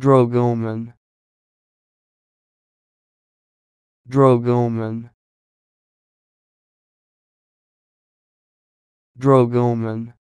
Drogoman Drogoman Drogoman